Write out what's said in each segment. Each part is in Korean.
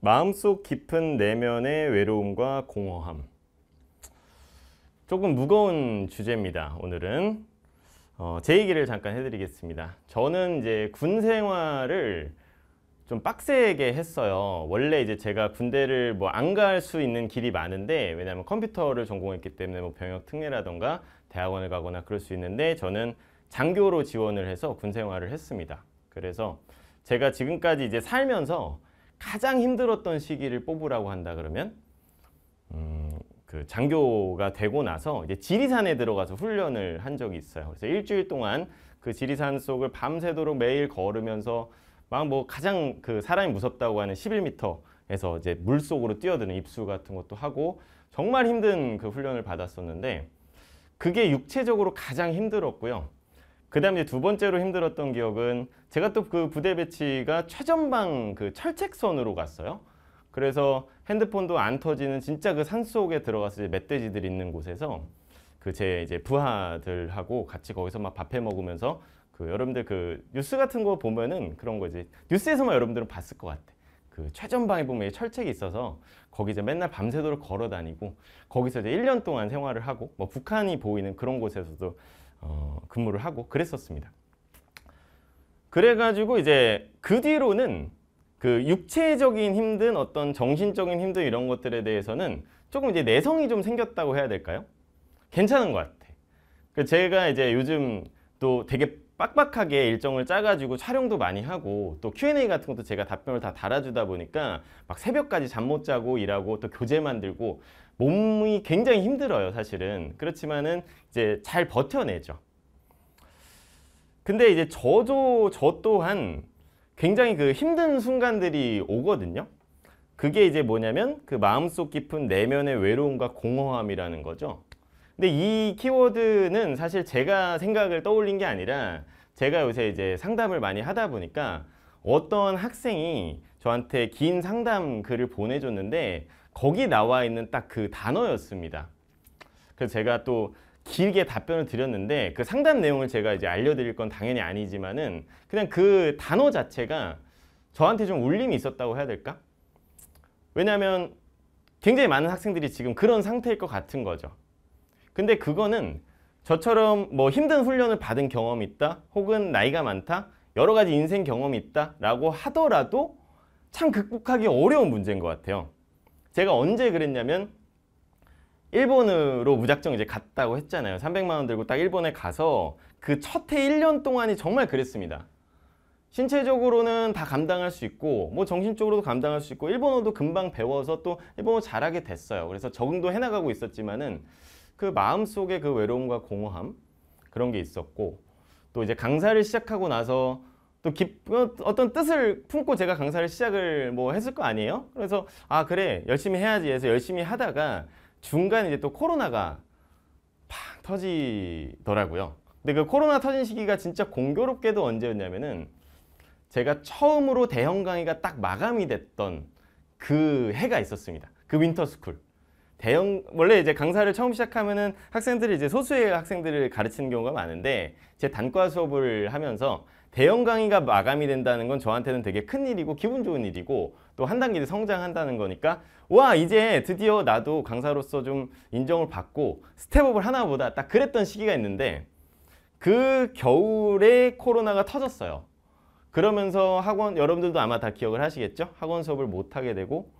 마음속 깊은 내면의 외로움과 공허함 조금 무거운 주제입니다 오늘은 어, 제 얘기를 잠깐 해드리겠습니다 저는 이제 군 생활을 좀 빡세게 했어요 원래 이제 제가 군대를 뭐 안 갈 수 있는 길이 많은데 왜냐하면 컴퓨터를 전공했기 때문에 뭐 병역 특례라던가 대학원을 가거나 그럴 수 있는데 저는 장교로 지원을 해서 군 생활을 했습니다 그래서 제가 지금까지 이제 살면서 가장 힘들었던 시기를 뽑으라고 한다 그러면 음, 그 장교가 되고 나서 이제 지리산에 들어가서 훈련을 한 적이 있어요. 그래서 일주일 동안 그 지리산 속을 밤새도록 매일 걸으면서 막 뭐 가장 그 사람이 무섭다고 하는 11m에서 이제 물 속으로 뛰어드는 입수 같은 것도 하고 정말 힘든 그 훈련을 받았었는데 그게 육체적으로 가장 힘들었고요. 그 다음에 두 번째로 힘들었던 기억은 제가 또 그 부대 배치가 최전방 그 철책선으로 갔어요. 그래서 핸드폰도 안 터지는 진짜 그 산속에 들어가서 이제 멧돼지들 있는 곳에서 그 제 이제 부하들하고 같이 거기서 막 밥해 먹으면서 그 여러분들 그 뉴스 같은 거 보면은 그런 거지 뉴스에서만 여러분들은 봤을 것 같아. 그 최전방에 보면 철책이 있어서 거기 서 맨날 밤새도록 걸어 다니고 거기서 이제 1년 동안 생활을 하고 뭐 북한이 보이는 그런 곳에서도 어, 근무를 하고 그랬었습니다. 그래가지고 이제 그 뒤로는 그 육체적인 힘든 어떤 정신적인 힘든 이런 것들에 대해서는 조금 이제 내성이 좀 생겼다고 해야 될까요? 괜찮은 것 같아. 그러니까 제가 이제 요즘 또 되게 빡빡하게 일정을 짜가지고 촬영도 많이 하고 또 Q&A 같은 것도 제가 답변을 다 달아주다 보니까 막 새벽까지 잠 못 자고 일하고 또 교재 만들고 몸이 굉장히 힘들어요 사실은 그렇지만은 이제 잘 버텨내죠 근데 이제 저도 저 또한 굉장히 그 힘든 순간들이 오거든요 그게 이제 뭐냐면 그 마음속 깊은 내면의 외로움과 공허함이라는 거죠 근데 이 키워드는 사실 제가 생각을 떠올린 게 아니라 제가 요새 이제 상담을 많이 하다 보니까 어떤 학생이 저한테 긴 상담 글을 보내줬는데 거기 나와 있는 딱 그 단어였습니다. 그래서 제가 또 길게 답변을 드렸는데 그 상담 내용을 제가 이제 알려드릴 건 당연히 아니지만은 그냥 그 단어 자체가 저한테 좀 울림이 있었다고 해야 될까? 왜냐하면 굉장히 많은 학생들이 지금 그런 상태일 것 같은 거죠. 근데 그거는 저처럼 뭐 힘든 훈련을 받은 경험이 있다 혹은 나이가 많다 여러 가지 인생 경험이 있다 라고 하더라도 참 극복하기 어려운 문제인 것 같아요 제가 언제 그랬냐면 일본으로 무작정 이제 갔다고 했잖아요 300만 원 들고 딱 일본에 가서 그 첫 해 1년 동안이 정말 그랬습니다 신체적으로는 다 감당할 수 있고 뭐 정신적으로도 감당할 수 있고 일본어도 금방 배워서 또 일본어 잘하게 됐어요 그래서 적응도 해나가고 있었지만은 그 마음속에 그 외로움과 공허함 그런 게 있었고 또 이제 강사를 시작하고 나서 또 기, 어떤 뜻을 품고 제가 강사를 시작을 뭐 했을 거 아니에요? 그래서 아 그래 열심히 해야지 해서 열심히 하다가 중간 이제 또 코로나가 팍 터지더라고요. 근데 그 코로나 터진 시기가 진짜 공교롭게도 언제였냐면은 제가 처음으로 대형 강의가 딱 마감이 됐던 그 해가 있었습니다. 그 윈터 스쿨. 대형 원래 이제 강사를 처음 시작하면은 학생들이 이제 소수의 학생들을 가르치는 경우가 많은데 제 단과 수업을 하면서 대형 강의가 마감이 된다는 건 저한테는 되게 큰 일이고 기분 좋은 일이고 또 한 단계 성장한다는 거니까 와 이제 드디어 나도 강사로서 좀 인정을 받고 스텝업을 하나보다 딱 그랬던 시기가 있는데 그 겨울에 코로나가 터졌어요 그러면서 학원 여러분들도 아마 다 기억을 하시겠죠 학원 수업을 못 하게 되고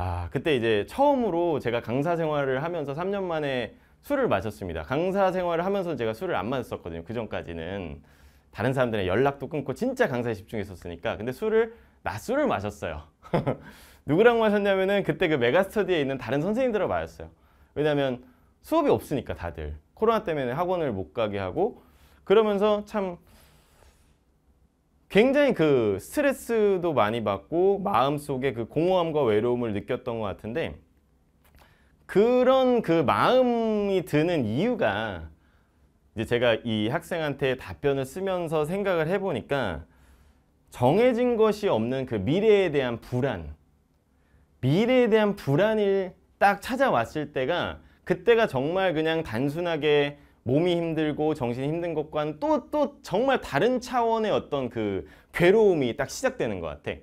아 그때 이제 처음으로 제가 강사 생활을 하면서 3년 만에 술을 마셨습니다. 강사 생활을 하면서 제가 술을 안 마셨었거든요. 그 전까지는 다른 사람들의 연락도 끊고 진짜 강사에 집중했었으니까 근데 술을 낮술을 마셨어요. 누구랑 마셨냐면은 그때 그 메가스터디에 있는 다른 선생님들하고 마셨어요. 왜냐하면 수업이 없으니까 다들 코로나 때문에 학원을 못 가게 하고 그러면서 참 굉장히 그 스트레스도 많이 받고 마음속에 그 공허함과 외로움을 느꼈던 것 같은데 그런 그 마음이 드는 이유가 이제 제가 이 학생한테 답변을 쓰면서 생각을 해보니까 정해진 것이 없는 그 미래에 대한 불안 미래에 대한 불안을 딱 찾아왔을 때가 그때가 정말 그냥 단순하게 몸이 힘들고 정신이 힘든 것과는 또 또 정말 다른 차원의 어떤 그 괴로움이 딱 시작되는 것 같아.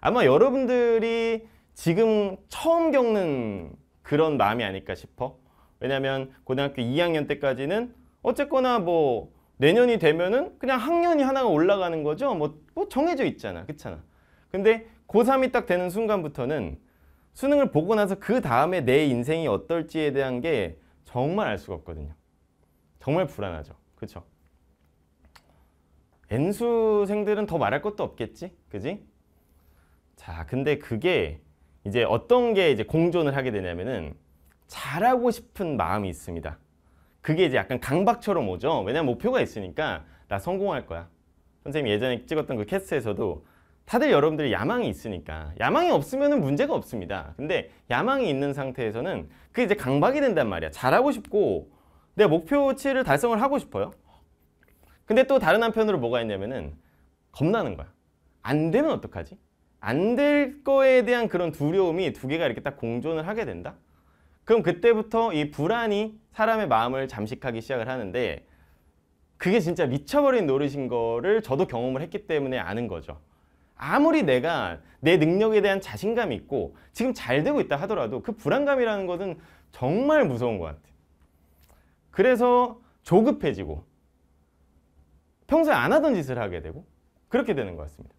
아마 여러분들이 지금 처음 겪는 그런 마음이 아닐까 싶어. 왜냐면 고등학교 2학년 때까지는 어쨌거나 뭐 내년이 되면은 그냥 학년이 하나가 올라가는 거죠. 뭐, 뭐 정해져 있잖아. 그렇잖아. 근데 고3이 딱 되는 순간부터는 수능을 보고 나서 그 다음에 내 인생이 어떨지에 대한 게 정말 알 수가 없거든요. 정말 불안하죠. 그렇죠? N수생들은 더 말할 것도 없겠지? 그지? 자, 근데 그게 이제 어떤 게 이제 공존을 하게 되냐면은 잘하고 싶은 마음이 있습니다. 그게 이제 약간 강박처럼 오죠. 왜냐면 목표가 있으니까 나 성공할 거야. 선생님 예전에 찍었던 그 캐스트에서도 다들 여러분들이 야망이 있으니까 야망이 없으면 문제가 없습니다. 근데 야망이 있는 상태에서는 그게 이제 강박이 된단 말이야. 잘하고 싶고 내 목표치를 달성을 하고 싶어요. 근데 또 다른 한편으로 뭐가 있냐면은 겁나는 거야. 안 되면 어떡하지? 안 될 거에 대한 그런 두려움이 두 개가 이렇게 딱 공존을 하게 된다? 그럼 그때부터 이 불안이 사람의 마음을 잠식하기 시작을 하는데 그게 진짜 미쳐버린 노릇인 거를 저도 경험을 했기 때문에 아는 거죠. 아무리 내가 내 능력에 대한 자신감이 있고 지금 잘 되고 있다 하더라도 그 불안감이라는 것은 정말 무서운 것 같아요. 그래서 조급해지고 평소에 안 하던 짓을 하게 되고 그렇게 되는 것 같습니다.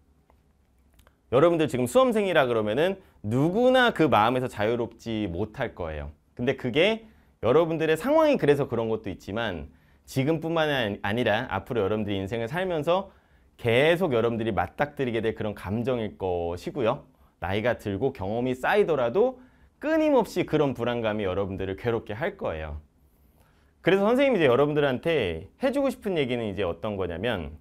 여러분들 지금 수험생이라 그러면은 누구나 그 마음에서 자유롭지 못할 거예요. 근데 그게 여러분들의 상황이 그래서 그런 것도 있지만 지금뿐만 아니라 앞으로 여러분들이 인생을 살면서 계속 여러분들이 맞닥뜨리게 될 그런 감정일 것이고요. 나이가 들고 경험이 쌓이더라도 끊임없이 그런 불안감이 여러분들을 괴롭게 할 거예요. 그래서 선생님이 이제 여러분들한테 해주고 싶은 얘기는 이제 어떤 거냐면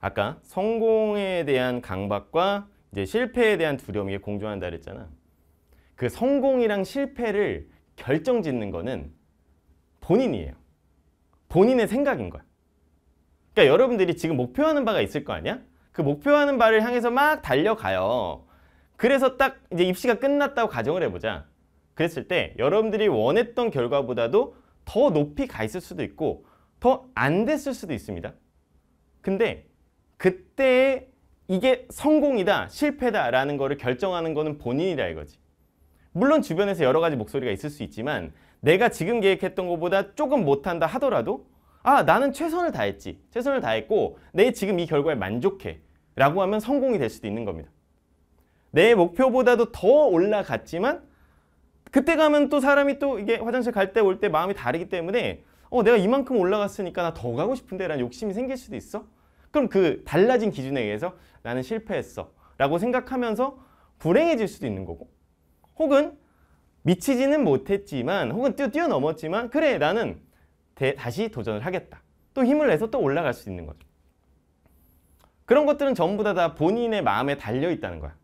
아까 성공에 대한 강박과 이제 실패에 대한 두려움이 공존한다 그랬잖아. 그 성공이랑 실패를 결정짓는 거는 본인이에요. 본인의 생각인 거야. 그러니까 여러분들이 지금 목표하는 바가 있을 거 아니야? 그 목표하는 바를 향해서 막 달려가요. 그래서 딱 이제 입시가 끝났다고 가정을 해보자. 그랬을 때 여러분들이 원했던 결과보다도 더 높이 가 있을 수도 있고 더 안 됐을 수도 있습니다. 근데 그때 이게 성공이다, 실패다라는 거를 결정하는 거는 본인이다 이거지. 물론 주변에서 여러 가지 목소리가 있을 수 있지만 내가 지금 계획했던 것보다 조금 못한다 하더라도 아 나는 최선을 다했지, 최선을 다했고 내 지금 이 결과에 만족해 라고 하면 성공이 될 수도 있는 겁니다. 내 목표보다도 더 올라갔지만 그때 가면 또 사람이 또 이게 화장실 갈 때 올때 때 마음이 다르기 때문에 어 내가 이만큼 올라갔으니까 나 더 가고 싶은데 라는 욕심이 생길 수도 있어 그럼 그 달라진 기준에 의해서 나는 실패했어 라고 생각하면서 불행해질 수도 있는 거고 혹은 미치지는 못했지만 혹은 뛰어, 뛰어넘었지만 그래 나는 대, 다시 도전을 하겠다 또 힘을 내서 또 올라갈 수 있는 거죠 그런 것들은 전부 다, 다 본인의 마음에 달려 있다는 거야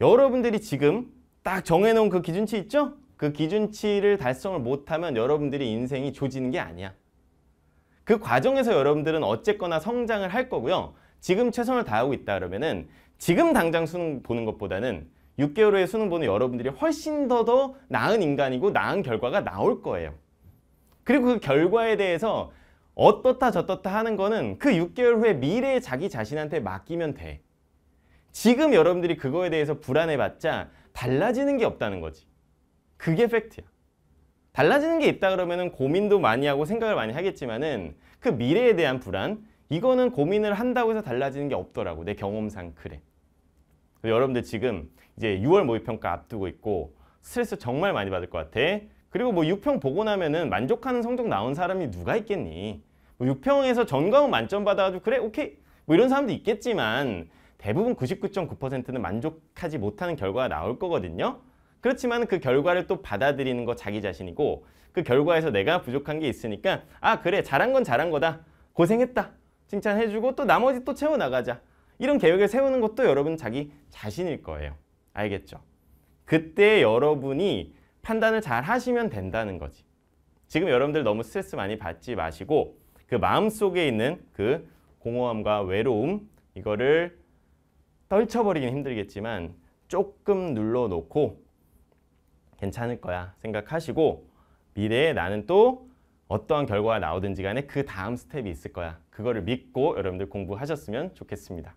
여러분들이 지금 딱 정해놓은 그 기준치 있죠? 그 기준치를 달성을 못하면 여러분들이 인생이 조지는 게 아니야. 그 과정에서 여러분들은 어쨌거나 성장을 할 거고요. 지금 최선을 다하고 있다 그러면은 지금 당장 수능 보는 것보다는 6개월 후에 수능 보는 여러분들이 훨씬 더 더 나은 인간이고 나은 결과가 나올 거예요. 그리고 그 결과에 대해서 어떻다 저떻다 하는 거는 그 6개월 후에 미래의 자기 자신한테 맡기면 돼. 지금 여러분들이 그거에 대해서 불안해봤자 달라지는 게 없다는 거지. 그게 팩트야. 달라지는 게 있다 그러면은 고민도 많이 하고 생각을 많이 하겠지만은 그 미래에 대한 불안 이거는 고민을 한다고 해서 달라지는 게 없더라고 내 경험상 그래. 여러분들 지금 이제 6월 모의평가 앞두고 있고 스트레스 정말 많이 받을 것 같아. 그리고 뭐 6평 보고 나면은 만족하는 성적 나온 사람이 누가 있겠니? 뭐 6평에서 전과목 만점 받아가지고 그래 오케이 뭐 이런 사람도 있겠지만 대부분 99.9%는 만족하지 못하는 결과가 나올 거거든요. 그렇지만 그 결과를 또 받아들이는 거 자기 자신이고 그 결과에서 내가 부족한 게 있으니까 아 그래 잘한 건 잘한 거다. 고생했다. 칭찬해주고 또 나머지 또 채워나가자. 이런 계획을 세우는 것도 여러분 자기 자신일 거예요. 알겠죠? 그때 여러분이 판단을 잘 하시면 된다는 거지. 지금 여러분들 너무 스트레스 많이 받지 마시고 그 마음속에 있는 그 공허함과 외로움 이거를 떨쳐버리긴 힘들겠지만 조금 눌러놓고 괜찮을 거야 생각하시고 미래에 나는 또 어떠한 결과가 나오든지 간에 그 다음 스텝이 있을 거야. 그거를 믿고 여러분들 공부하셨으면 좋겠습니다.